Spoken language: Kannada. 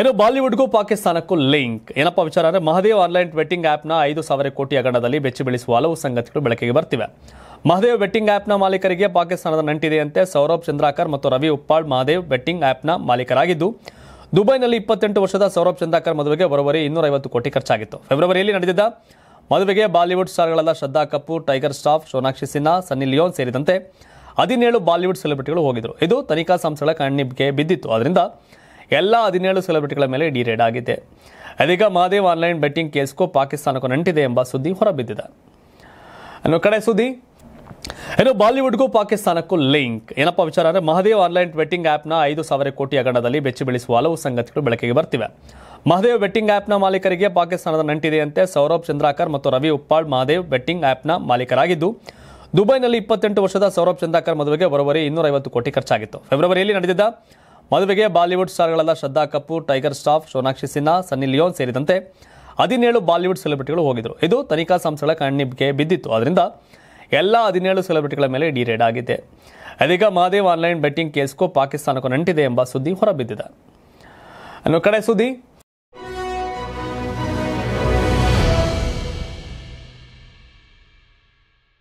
ಇನ್ನು ಬಾಲಿವುಡ್ಗೂ ಪಾಕಿಸ್ತಾನಕ್ಕೂ ಲಿಂಕ್ ಏನಪ್ಪ ವಿಚಾರ ಅಂದರೆ ಮಹದೇವ್ ಆನ್ಲೈನ್ ಬೆಟ್ಟಿಂಗ್ ಆ್ಯಪ್ನ ಐದು ಸಾವಿರ ಕೋಟಿ ಅಗಣದಲ್ಲಿ ಬೆಚ್ಚಿ ಬೆಳೆಸುವ ಹಲವು ಸಂಗತಿಗಳು ಬೆಳಕಿಗೆ ಬರ್ತಿವೆ ಮಹದೇವ್ ಬೆಟ್ಟಿಂಗ್ ಆ್ಯಪ್ನ ಮಾಲೀಕರಿಗೆ ಪಾಕಿಸ್ತಾನದ ನಂಟಿದೆಯಂತೆ ಸೌರಭ್ ಚಂದ್ರಾಕರ್ ಮತ್ತು ರವಿ ಉಪ್ಪಾಳ್ ಮಹದೇವ್ ಬೆಟ್ಟಿಂಗ್ ಆ್ಯಪ್ನ ಮಾಲೀಕರಾಗಿದ್ದು ದುಬೈನಲ್ಲಿ ಇಪ್ಪತ್ತೆಂಟು ವರ್ಷದ ಸೌರಭ್ ಚಂದ್ರಾಕರ್ ಮದುವೆಗೆ ಬರೋಬರಿ ಇನ್ನೂರೈವತ್ತು ಕೋಟಿ ಖರ್ಚಾಗಿತ್ತು ಫೆಬ್ರವರಿಯಲ್ಲಿ ನಡೆದಿದ್ದ ಮದುವೆಗೆ ಬಾಲಿವುಡ್ ಸ್ಟಾರ್ಗಳಾದ ಶ್ರದ್ಧಾ ಕಪೂರ್ ಟೈಗರ್ ಸ್ಟಾಫ್ ಸೋನಾಕ್ಷಿ ಸಿನ್ಹಾ ಸನ್ನಿ ಲಿಯೋನ್ ಸೇರಿದಂತೆ ಹದಿನೇಳು ಬಾಲಿವುಡ್ ಸೆಲೆಬ್ರಿಟಿಗಳು ಹೋಗಿದ್ರು ಇದು ತನಿಖಾ ಸಂಸ್ಥೆಗಳ ಕಣ್ಣಿಗೆ ಬಿದ್ದಿತ್ತು ಅದರಿಂದ ಎಲ್ಲ ಹದಿನೇಳು ಸೆಲೆಬ್ರಿಟಿಗಳ ಮೇಲೆ ಡಿರೇಡ್ ಆಗಿದೆ ಅದೀಗ ಮಹಾದೇವ್ ಆನ್ಲೈನ್ ಬೆಟ್ಟಿಂಗ್ ಕೇಸ್ಗೂ ಪಾಕಿಸ್ತಾನಕ್ಕೂ ನಂಟಿದೆ ಎಂಬ ಸುದ್ದಿ ಹೊರಬಿದ್ದಿದೆ ಅನ್ನೋ ಕಡೆ ಸುದ್ದಿ ಏನು ಬಾಲಿವುಡ್ಗೂ ಪಾಕಿಸ್ತಾನಕ್ಕೂ ಲಿಂಕ್ ಏನಪ್ಪ ವಿಚಾರ ಅಂದರೆ ಮಹದೇವ್ ಆನ್ಲೈನ್ ಬೆಟ್ಟಿಂಗ್ ಆ್ಯಪ್ನ ಐದು ಸಾವಿರ ಕೋಟಿ ಅಗಣದಲ್ಲಿ ಬೆಚ್ಚಿ ಬೆಳೆಸುವ ಹಲವು ಸಂಗತಿಗಳು ಬೆಳಕಿಗೆ ಬರ್ತಿವೆ ಮಹದೇವ್ ಬೆಟ್ಟಿಂಗ್ ಆ್ಯಪ್ನ ಮಾಲೀಕರಿಗೆ ಪಾಕಿಸ್ತಾನದ ನಂಟಿದೆಯಂತೆ ಸೌರಭ್ ಚಂದ್ರಾಕರ್ ಮತ್ತು ರವಿ ಉಪ್ಪಾಳ್ ಮಹದೇವ್ ಬೆಟ್ಟಿಂಗ್ ಆ್ಯಪ್ನ ಮಾಲೀಕರಾಗಿದ್ದು ದುಬೈನಲ್ಲಿ ಇಪ್ಪತ್ತೆಂಟು ವರ್ಷದ ಸೌರಭ್ ಚಂದ್ರಾಕರ್ ಮದುವೆಗೆ ಬರೋಬರಿ ಇನ್ನೂರೈವತ್ತು ಕೋಟಿ ಖರ್ಚಾಗಿತ್ತು ಫೆಬ್ರವರಿಯಲ್ಲಿ ನಡೆದಿದ್ದ ಮದುವೆಗೆ ಬಾಲಿವುಡ್ ಸ್ಟಾರ್ಗಳಾದ ಶ್ರದ್ಧಾ ಕಪೂರ್ ಟೈಗರ್ ಸ್ಟಾಫ್ ಸೋನಾಕ್ಷಿ ಸಿನ್ಹಾ ಸನ್ನಿ ಲಿಯೋನ್ ಸೇರಿದಂತೆ ಹದಿನೇಳು ಬಾಲಿವುಡ್ ಸೆಲೆಬ್ರಿಟಿಗಳು ಹೋಗಿದ್ದರು ಇದು ತನಿಖಾ ಸಂಸ್ಥೆಗಳ ಕಣ್ಣಿಗೆ ಬಿದ್ದಿತ್ತು ಅದರಿಂದ ಎಲ್ಲ ಹದಿನೇಳು ಸೆಲೆಬ್ರಿಟಿಗಳ ಮೇಲೆ ಡಿರೇಡ್ ಆಗಿದೆ ಅದೀಗ ಮಹಾದೇವ್ ಆನ್ಲೈನ್ ಬೆಟ್ಟಿಂಗ್ ಕೇಸ್ಗೂ ಪಾಕಿಸ್ತಾನಕ್ಕೂ ನಂಟಿದೆ ಎಂಬ ಸುದ್ದಿ ಹೊರಬಿದ್ದಿದೆ ಅನ್ನು ಕಡೆ ಸುದ್ದಿ